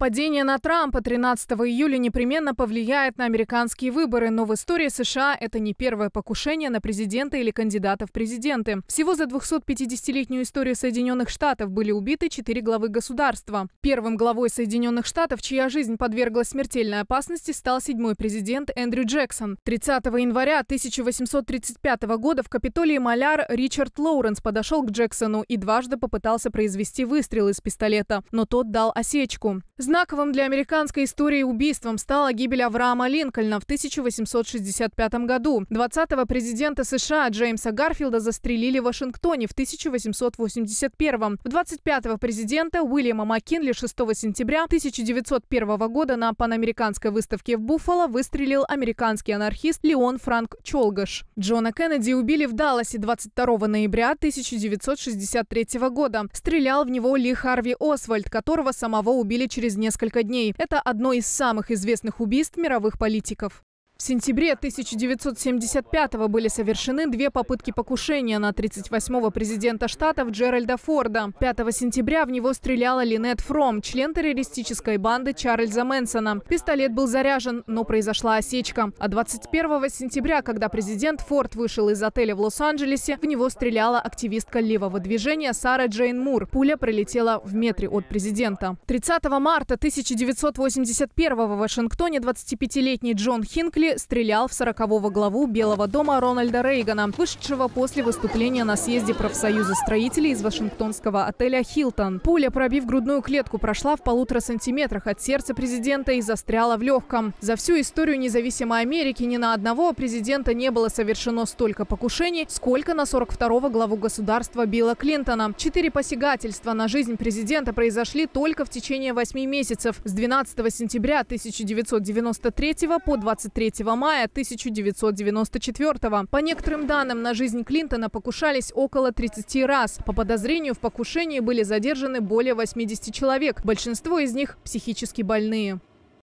А на Трампа 13 июля непременно повлияет на американские выборы, но в истории США это не первое покушение на президента или кандидата в президенты. Всего за 250-летнюю историю Соединенных Штатов были убиты четыре главы государства. Первым главой Соединенных Штатов, чья жизнь подверглась смертельной опасности, стал седьмой президент Эндрю Джексон. 30 января 1835 года в Капитолии Маляр Ричард Лоуренс подошел к Джексону и дважды попытался произвести выстрел из пистолета, но тот дал осечку. Знаковым для американской истории убийством стала гибель Авраама Линкольна в 1865 году. 20-го президента США Джеймса Гарфилда застрелили в Вашингтоне в 1881. В 25-го президента Уильяма Маккинли 6 сентября 1901 года на панамериканской выставке в Буффало выстрелил американский анархист Леон Франк Чолгаш. Джона Кеннеди убили в Далласе 22 ноября 1963 года. Стрелял в него Ли Харви Освальд, которого самого убили через через несколько дней. Это одно из самых известных убийств мировых политиков сентябре 1975-го были совершены две попытки покушения на 38-го президента Штатов Джеральда Форда. 5 сентября в него стреляла Линет Фром, член террористической банды Чарльза Мэнсона. Пистолет был заряжен, но произошла осечка. А 21 сентября, когда президент Форд вышел из отеля в Лос-Анджелесе, в него стреляла активистка левого движения Сара Джейн Мур. Пуля пролетела в метре от президента. 30 марта 1981 в Вашингтоне 25-летний Джон Хинкли стрелял в 40 главу Белого дома Рональда Рейгана, вышедшего после выступления на съезде профсоюза строителей из вашингтонского отеля «Хилтон». Пуля, пробив грудную клетку, прошла в полутора сантиметрах от сердца президента и застряла в легком. За всю историю независимой Америки ни на одного президента не было совершено столько покушений, сколько на 42-го главу государства Билла Клинтона. Четыре посягательства на жизнь президента произошли только в течение восьми месяцев с 12 сентября 1993 по 23 мая 1994 -го. По некоторым данным, на жизнь Клинтона покушались около 30 раз. По подозрению в покушении были задержаны более 80 человек. Большинство из них психически больные.